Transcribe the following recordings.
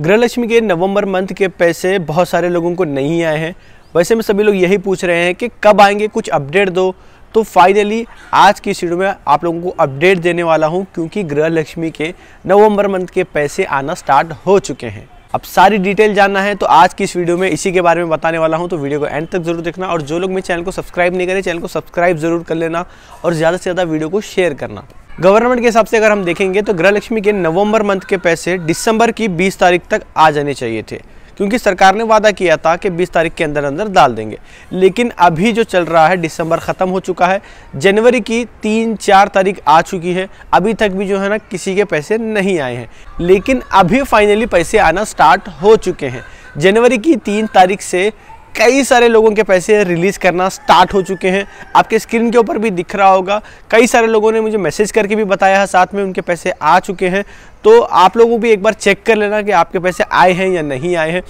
गृहलक्ष्मी के नवंबर मंथ के पैसे बहुत सारे लोगों को नहीं आए हैं वैसे में सभी लोग यही पूछ रहे हैं कि कब आएंगे कुछ अपडेट दो तो फाइनली आज की वीडियो में आप लोगों को अपडेट देने वाला हूं क्योंकि लक्ष्मी के नवंबर मंथ के पैसे आना स्टार्ट हो चुके हैं अब सारी डिटेल जानना है तो आज की इस वीडियो में इसी के बारे में बताने वाला हूं तो वीडियो को एंड तक जरूर देखना और जो लोग मेरे चैनल को सब्सक्राइब नहीं करें चैनल को सब्सक्राइब जरूर कर लेना और ज़्यादा से ज़्यादा वीडियो को शेयर करना गवर्नमेंट के हिसाब से अगर हम देखेंगे तो गृहलक्ष्मी के नवंबर मंथ के पैसे दिसंबर की 20 तारीख तक आ जाने चाहिए थे क्योंकि सरकार ने वादा किया था कि 20 तारीख के अंदर अंदर डाल देंगे लेकिन अभी जो चल रहा है दिसंबर ख़त्म हो चुका है जनवरी की तीन चार तारीख आ चुकी है अभी तक भी जो है ना किसी के पैसे नहीं आए हैं लेकिन अभी फाइनली पैसे आना स्टार्ट हो चुके हैं जनवरी की तीन तारीख से कई सारे लोगों के पैसे रिलीज़ करना स्टार्ट हो चुके हैं आपके स्क्रीन के ऊपर भी दिख रहा होगा कई सारे लोगों ने मुझे मैसेज करके भी बताया है साथ में उनके पैसे आ चुके हैं तो आप लोगों भी एक बार चेक कर लेना कि आपके पैसे आए हैं या नहीं आए हैं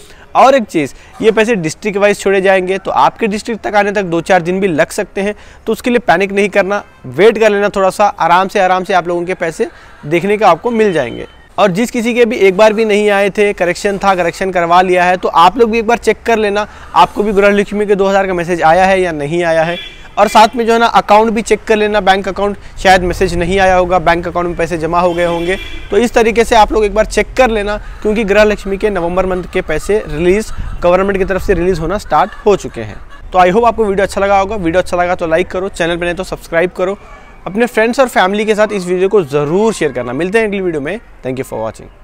और एक चीज़ ये पैसे डिस्ट्रिक्ट वाइज छोड़े जाएंगे तो आपके डिस्ट्रिक्ट तक आने तक दो चार दिन भी लग सकते हैं तो उसके लिए पैनिक नहीं करना वेट कर लेना थोड़ा सा आराम से आराम से आप लोगों के पैसे देखने का आपको मिल जाएंगे और जिस किसी के भी एक बार भी नहीं आए थे करेक्शन था करेक्शन करवा लिया है तो आप लोग भी एक बार चेक कर लेना आपको भी गृह लक्ष्मी के 2000 का मैसेज आया है या नहीं आया है और साथ में जो है ना अकाउंट भी चेक कर लेना बैंक अकाउंट शायद मैसेज नहीं आया होगा बैंक अकाउंट में पैसे जमा हो गए होंगे तो इस तरीके से आप लोग एक बार चेक कर लेना क्योंकि गृह लक्ष्मी के नवंबर मंथ के पैसे रिलीज़ गवर्नमेंट की तरफ से रिलीज़ होना स्टार्ट हो चुके हैं तो आई होप आपको वीडियो अच्छा लगा होगा वीडियो अच्छा लगा तो लाइक करो चैनल पर नहीं तो सब्सक्राइब करो अपने फ्रेंड्स और फैमिली के साथ इस वीडियो को ज़रूर शेयर करना मिलते हैं अगली वीडियो में थैंक यू फॉर वॉचिंग